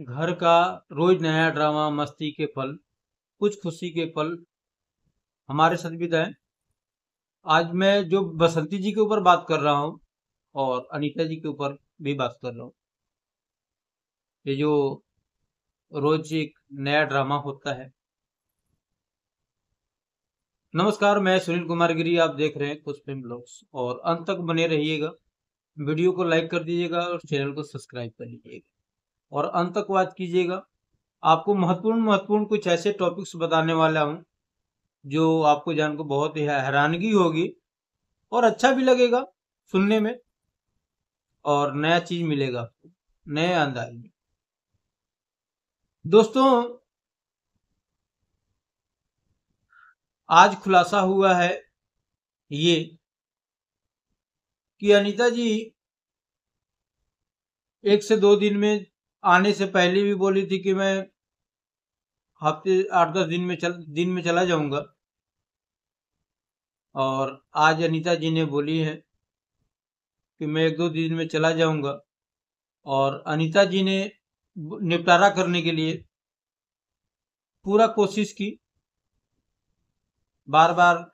घर का रोज नया ड्रामा मस्ती के पल कुछ खुशी के पल हमारे साथ भी बिताएं आज मैं जो बसंती जी के ऊपर बात कर रहा हूँ और अनीता जी के ऊपर भी बात कर रहा हूँ ये जो रोज एक नया ड्रामा होता है नमस्कार मैं सुनील कुमार गिरी आप देख रहे हैं कुछ फिल्म ब्लॉग्स और अंत तक बने रहिएगा वीडियो को लाइक कर दीजिएगा और चैनल को सब्सक्राइब कर लीजिएगा और अंत तक वाच कीजिएगा आपको महत्वपूर्ण महत्वपूर्ण कुछ ऐसे टॉपिक्स बताने वाला हूँ जो आपको जान को बहुत ही हैरानगी होगी और अच्छा भी लगेगा सुनने में और नया चीज मिलेगा आपको नए अंदाज में दोस्तों आज खुलासा हुआ है ये कि अनीता जी एक से दो दिन में आने से पहले भी बोली थी कि मैं हफ्ते आठ दस दिन में चल दिन में चला जाऊंगा और आज अनीता जी ने बोली है कि मैं एक दो दिन में चला जाऊंगा और अनीता जी ने निपटारा करने के लिए पूरा कोशिश की बार बार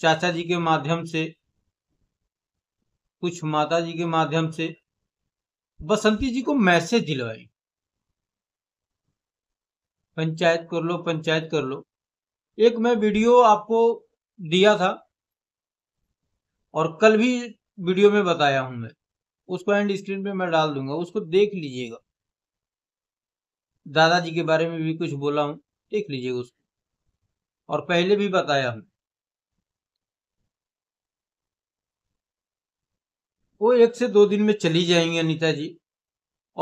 चाचा जी के माध्यम से कुछ माता जी के माध्यम से बसंती जी को मैसेज दिलवाई पंचायत कर लो पंचायत कर लो एक मैं वीडियो आपको दिया था और कल भी वीडियो में बताया हूं मैं उसको एंड स्क्रीन पे मैं डाल दूंगा उसको देख लीजिएगा दादाजी के बारे में भी कुछ बोला हूं देख लीजिएगा उसको और पहले भी बताया हूं वो एक से दो दिन में चली जाएंगे अनिता जी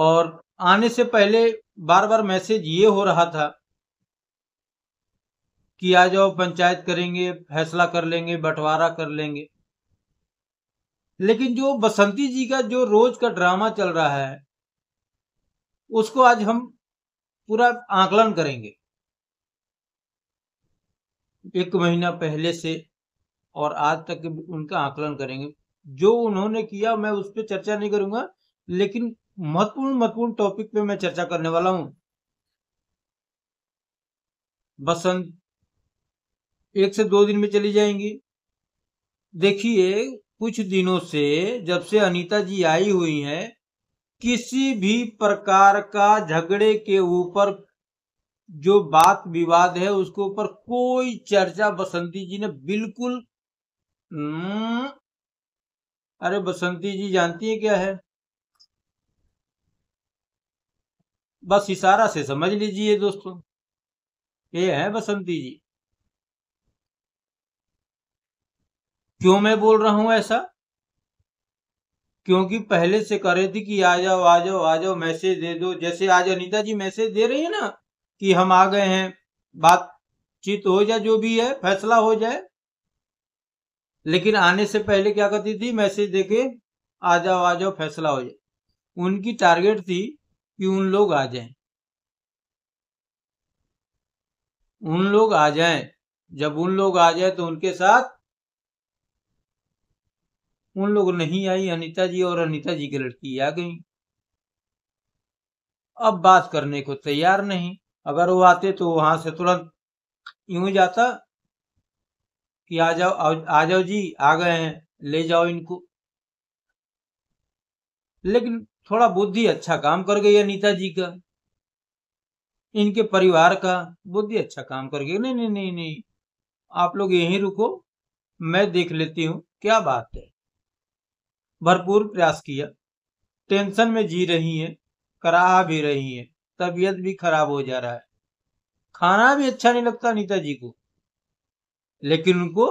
और आने से पहले बार बार मैसेज ये हो रहा था कि आ जाओ पंचायत करेंगे फैसला कर लेंगे बंटवारा कर लेंगे लेकिन जो बसंती जी का जो रोज का ड्रामा चल रहा है उसको आज हम पूरा आकलन करेंगे एक महीना पहले से और आज तक उनका आकलन करेंगे जो उन्होंने किया मैं उस पर चर्चा नहीं करूंगा लेकिन महत्वपूर्ण महत्वपूर्ण टॉपिक पे मैं चर्चा करने वाला हूं बसंत एक से दो दिन में चली जाएंगी देखिए कुछ दिनों से जब से अनीता जी आई हुई हैं किसी भी प्रकार का झगड़े के ऊपर जो बात विवाद है उसके ऊपर कोई चर्चा बसंती जी ने बिल्कुल हम्म, अरे बसंती जी जानती है क्या है बस इशारा से समझ लीजिए दोस्तों ये है बसंती जी क्यों मैं बोल रहा हूं ऐसा क्योंकि पहले से कर रही थी कि आ जाओ आ जाओ आ जाओ मैसेज दे दो जैसे आज अनीता जी मैसेज दे रही है ना कि हम आ गए हैं बातचीत हो जाए जो भी है फैसला हो जाए लेकिन आने से पहले क्या करती थी मैसेज देके आ जाओ आ जाओ फैसला हो जाए उनकी टारगेट थी कि उन लोग आ जाएं उन लोग आ जाएं जब उन लोग आ जाए तो उनके साथ उन लोग नहीं आई अनिता जी और अनिता जी की लड़की आ गई अब बात करने को तैयार नहीं अगर वो आते तो वहां से तुरंत यूं जाता कि आ जाओ आ जाओ जी आ गए हैं ले जाओ इनको लेकिन थोड़ा बुद्धि अच्छा काम कर गई नीता जी का इनके परिवार का बुद्धि अच्छा काम कर गई नहीं नहीं नहीं नहीं आप लोग यहीं रुको मैं देख लेती हूँ क्या बात है भरपूर प्रयास किया टेंशन में जी रही है कराह भी रही है तबीयत भी खराब हो जा रहा है खाना भी अच्छा नहीं लगता नीता जी को लेकिन उनको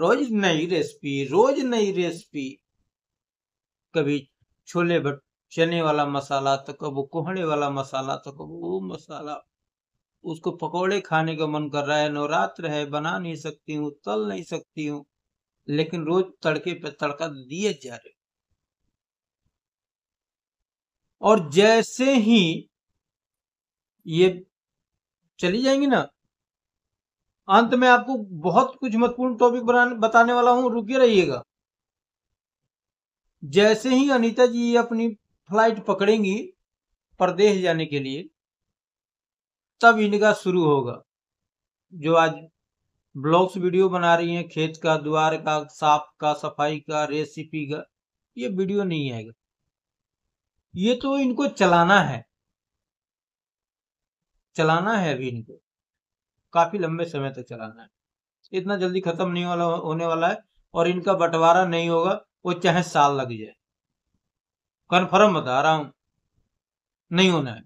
रोज नई रेसिपी रोज नई रेसिपी कभी छोले भट चने वाला मसाला तो कब कोहड़े वाला मसाला तो कब वो मसाला उसको पकोड़े खाने का मन कर रहा है नवरात्र है बना नहीं सकती हूँ तल नहीं सकती हूँ लेकिन रोज तड़के पे तड़का दिए जा रहे और जैसे ही ये चली जाएंगी ना अंत में आपको बहुत कुछ महत्वपूर्ण टॉपिक बताने वाला हूँ रुके रहिएगा जैसे ही अनीता जी अपनी फ्लाइट पकड़ेंगी परदेश जाने के लिए तब इनका शुरू होगा जो आज ब्लॉग्स वीडियो बना रही हैं खेत का द्वार का साफ का सफाई का रेसिपी का ये वीडियो नहीं आएगा ये तो इनको चलाना है चलाना है अभी इनको काफी लंबे समय तक चलाना है इतना जल्दी खत्म नहीं वाला होने वाला है और इनका बंटवारा नहीं होगा वो चाहे साल लग जाए कन्फर्म बता रहा हूं नहीं होना है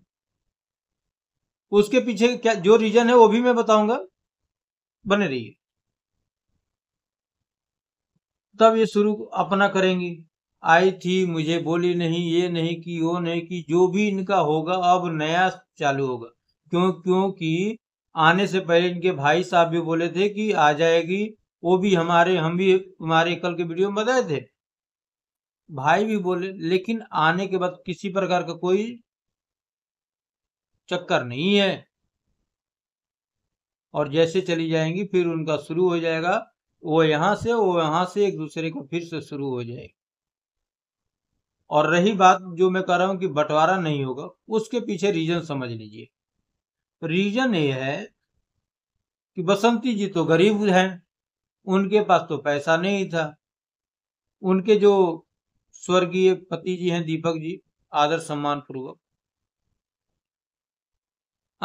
उसके पीछे क्या जो रीजन है वो भी मैं बताऊंगा बने रहिए तब ये शुरू अपना करेंगी आई थी मुझे बोली नहीं ये नहीं कि वो नहीं कि जो भी इनका होगा अब नया चालू होगा क्यों क्योंकि आने से पहले इनके भाई साहब भी बोले थे कि आ जाएगी वो भी हमारे हम भी हमारे कल के वीडियो में बताए थे भाई भी बोले लेकिन आने के बाद किसी प्रकार का कोई चक्कर नहीं है और जैसे चली जाएंगी फिर उनका शुरू हो जाएगा वो यहां से वो यहां से एक दूसरे को फिर से शुरू हो जाएगी और रही बात जो मैं कह रहा हूँ कि बंटवारा नहीं होगा उसके पीछे रीजन समझ लीजिए रीजन ये है कि बसंती जी तो गरीब हैं उनके पास तो पैसा नहीं था उनके जो स्वर्गीय पति जी हैं दीपक जी आदर सम्मान पूर्वक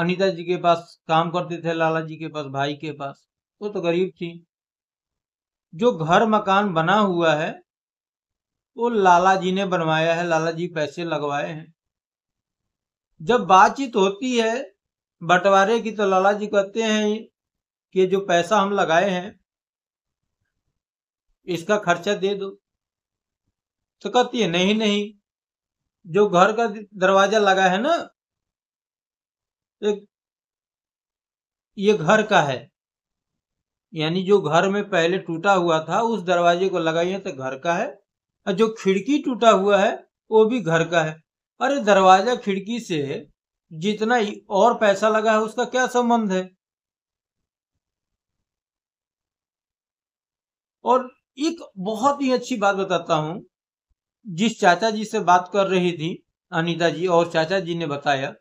अनिता जी के पास काम करते थे लाला जी के पास भाई के पास वो तो गरीब थी जो घर मकान बना हुआ है वो लाला जी ने बनवाया है लाला जी पैसे लगवाए हैं जब बातचीत होती है बंटवारे की तो लाला जी कहते हैं कि जो पैसा हम लगाए हैं इसका खर्चा दे दो तो कहती है नहीं नहीं जो घर का दरवाजा लगा है ना तो ये घर का है यानी जो घर में पहले टूटा हुआ था उस दरवाजे को लगाइए तो घर का है और जो खिड़की टूटा हुआ है वो भी घर का है अरे दरवाजा खिड़की से जितना और पैसा लगा है उसका क्या संबंध है और एक बहुत ही अच्छी बात बताता हूं जिस चाचा जी से बात कर रही थी अनिता जी और चाचा जी ने बताया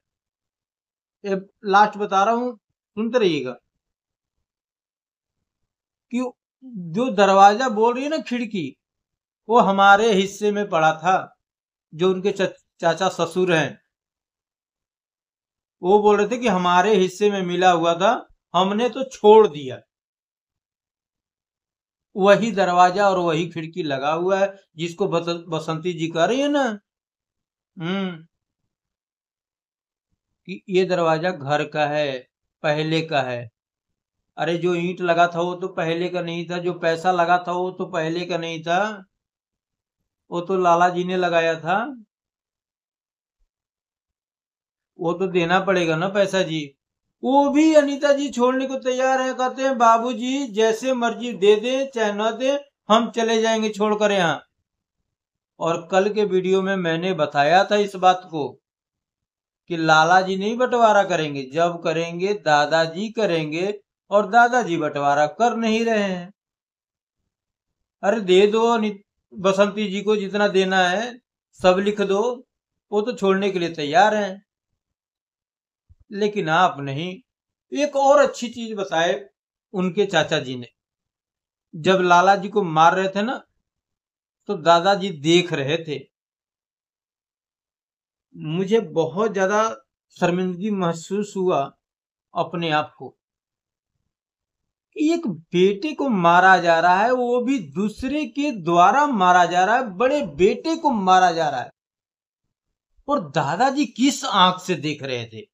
लास्ट बता रहा हूं सुनते रहिएगा कि जो दरवाजा बोल रही है ना खिड़की वो हमारे हिस्से में पड़ा था जो उनके चाचा ससुर हैं वो बोल रहे थे कि हमारे हिस्से में मिला हुआ था हमने तो छोड़ दिया वही दरवाजा और वही खिड़की लगा हुआ है जिसको बसंती जी कह रही है ना हम्म कि ये दरवाजा घर का है पहले का है अरे जो ईंट लगा था वो तो पहले का नहीं था जो पैसा लगा था वो तो पहले का नहीं था वो तो लाला जी ने लगाया था वो तो देना पड़ेगा ना पैसा जी वो भी अनीता जी छोड़ने को तैयार है कहते हैं बाबूजी जैसे मर्जी दे दे चाहे न दे हम चले जाएंगे छोड़कर यहाँ और कल के वीडियो में मैंने बताया था इस बात को कि लाला जी नहीं बंटवारा करेंगे जब करेंगे दादाजी करेंगे और दादाजी बंटवारा कर नहीं रहे हैं अरे दे दो बसंती जी को जितना देना है सब लिख दो वो तो छोड़ने के लिए तैयार हैं लेकिन आप नहीं एक और अच्छी चीज बताए उनके चाचा जी ने जब लाला जी को मार रहे थे ना तो दादाजी देख रहे थे मुझे बहुत ज्यादा शर्मिंदगी महसूस हुआ अपने आप को एक बेटे को मारा जा रहा है वो भी दूसरे के द्वारा मारा जा रहा है बड़े बेटे को मारा जा रहा है और दादाजी किस आंख से देख रहे थे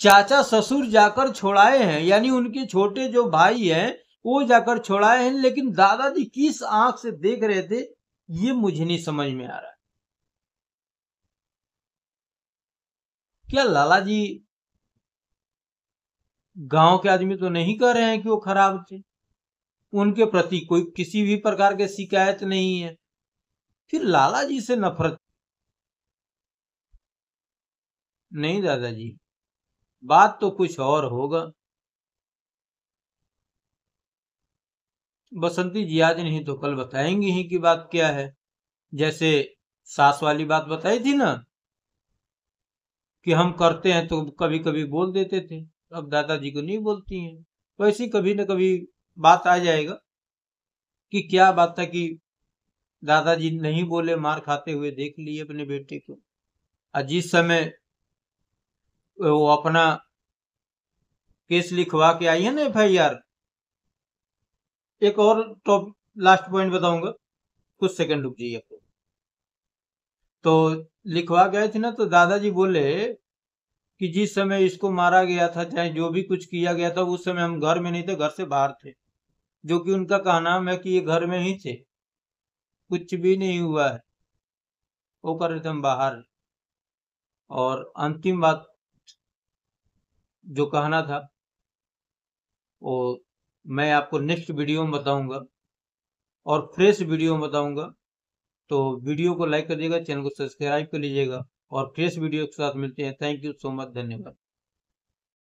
चाचा ससुर जाकर छोड़ाए हैं यानी उनके छोटे जो भाई हैं वो जाकर छोड़ाए हैं लेकिन दादाजी किस आंख से देख रहे थे ये मुझे नहीं समझ में आ रहा क्या लाला जी गांव के आदमी तो नहीं कह रहे हैं कि वो खराब थे उनके प्रति कोई किसी भी प्रकार के शिकायत नहीं है फिर लाला जी से नफरत नहीं दादाजी बात तो कुछ और होगा बसंती जी आज नहीं तो कल बताएंगी ही कि बात क्या है जैसे सास वाली बात बताई थी ना कि हम करते हैं तो कभी कभी बोल देते थे अब दादाजी को नहीं बोलती हैं वैसी तो कभी ना कभी बात आ जाएगा कि क्या बात था कि दादाजी नहीं बोले मार खाते हुए देख लिए अपने बेटे को और जिस समय वो अपना केस लिखवा के आई है ना एफ आई आर एक और टॉप लास्ट पॉइंट बताऊंगा कुछ सेकंड रुक जाइए आपको तो लिखवा गए थे ना तो दादाजी बोले कि जिस समय इसको मारा गया था चाहे जो भी कुछ किया गया था उस समय हम घर में नहीं थे घर से बाहर थे जो कि उनका कहना है कि ये घर में ही थे कुछ भी नहीं हुआ है वो कर रहे थे हम बाहर और अंतिम बात जो कहना था वो मैं आपको नेक्स्ट वीडियो में बताऊंगा और फ्रेश वीडियो में बताऊंगा तो वीडियो को लाइक कर दीजिएगा चैनल को सब्सक्राइब कर लीजिएगा और फ्रेश वीडियो के साथ मिलते हैं थैंक यू सो मच धन्यवाद